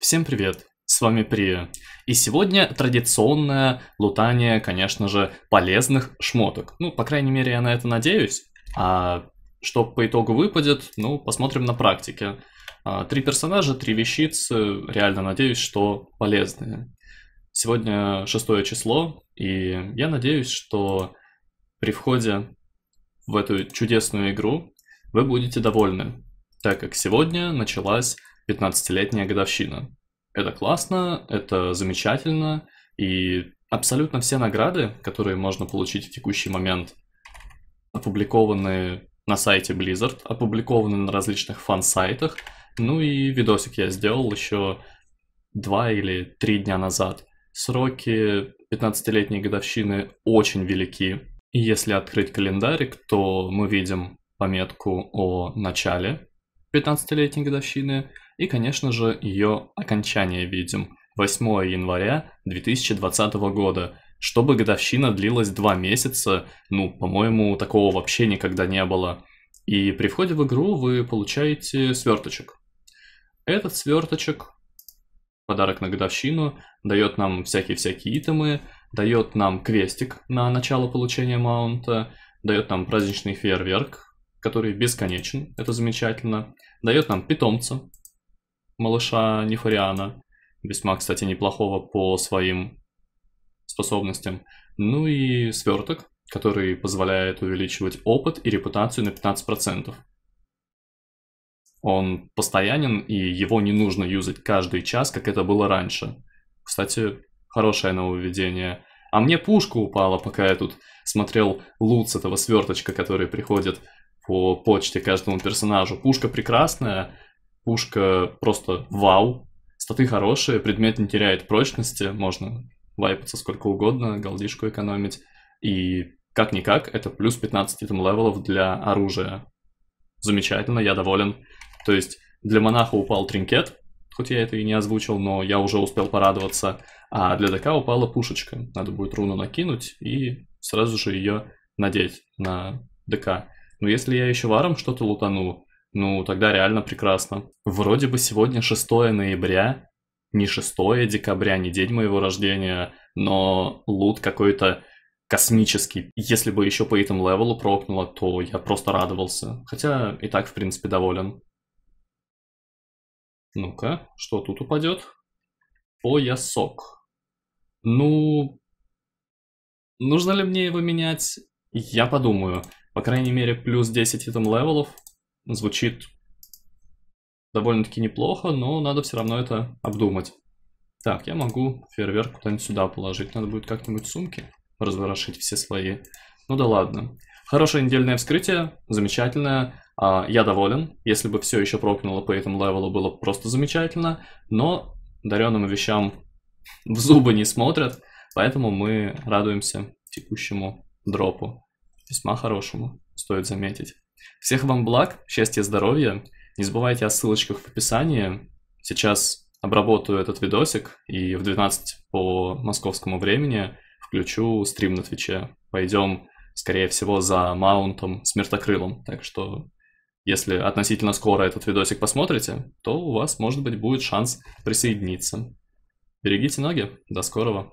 Всем привет! С вами Прия. И сегодня традиционное лутание, конечно же, полезных шмоток. Ну, по крайней мере, я на это надеюсь. А что по итогу выпадет, ну, посмотрим на практике. А, три персонажа, три вещицы, реально надеюсь, что полезные. Сегодня шестое число, и я надеюсь, что при входе в эту чудесную игру вы будете довольны, так как сегодня началась 15-летняя годовщина. Это классно, это замечательно, и абсолютно все награды, которые можно получить в текущий момент, опубликованы на сайте Blizzard, опубликованы на различных фан-сайтах. Ну и видосик я сделал еще два или три дня назад. Сроки 15-летней годовщины очень велики. И если открыть календарик, то мы видим пометку о начале 15-летней годовщины, и, конечно же, ее окончание видим. 8 января 2020 года, чтобы годовщина длилась 2 месяца, ну, по-моему, такого вообще никогда не было. И при входе в игру вы получаете сверточек. Этот сверточек, подарок на годовщину, дает нам всякие-всякие итемы, дает нам квестик на начало получения маунта, дает нам праздничный фейерверк, который бесконечен, это замечательно, дает нам питомца, малыша Нефариана. Весьма, кстати, неплохого по своим способностям. Ну и сверток, который позволяет увеличивать опыт и репутацию на 15%. Он постоянен, и его не нужно юзать каждый час, как это было раньше. Кстати, хорошее нововведение. А мне пушка упала, пока я тут смотрел лут с этого сверточка, который приходит по почте каждому персонажу. Пушка прекрасная, пушка просто вау, статы хорошие, предмет не теряет прочности, можно вайпаться сколько угодно, голдишку экономить, и как-никак это плюс 15 там левелов для оружия. Замечательно, я доволен. То есть для монаха упал тринкет, хоть я это и не озвучил, но я уже успел порадоваться, а для ДК упала пушечка. Надо будет руну накинуть и сразу же ее надеть на ДК. Но если я еще варом что-то лутанул ну, тогда реально прекрасно. Вроде бы сегодня 6 ноября, не 6 декабря, не день моего рождения, но лут какой-то космический. Если бы еще по этому левелу прокнуло, то я просто радовался. Хотя и так, в принципе, доволен. Ну-ка, что тут упадет? я сок. Ну... Нужно ли мне его менять? Я подумаю. По крайней мере, плюс 10 этом левелов звучит довольно-таки неплохо, но надо все равно это обдумать. Так, я могу фейерверк куда-нибудь сюда положить. Надо будет как-нибудь сумки разворошить все свои. Ну да ладно. Хорошее недельное вскрытие, замечательное. А, я доволен. Если бы все еще прокнуло по этому левелу, было бы просто замечательно. Но даренным вещам в зубы не смотрят, поэтому мы радуемся текущему дропу. Весьма хорошему, стоит заметить. Всех вам благ, счастья, здоровья. Не забывайте о ссылочках в описании. Сейчас обработаю этот видосик и в 12 по московскому времени включу стрим на Твиче. Пойдем, скорее всего, за маунтом смертокрылом. Так что, если относительно скоро этот видосик посмотрите, то у вас, может быть, будет шанс присоединиться. Берегите ноги. До скорого.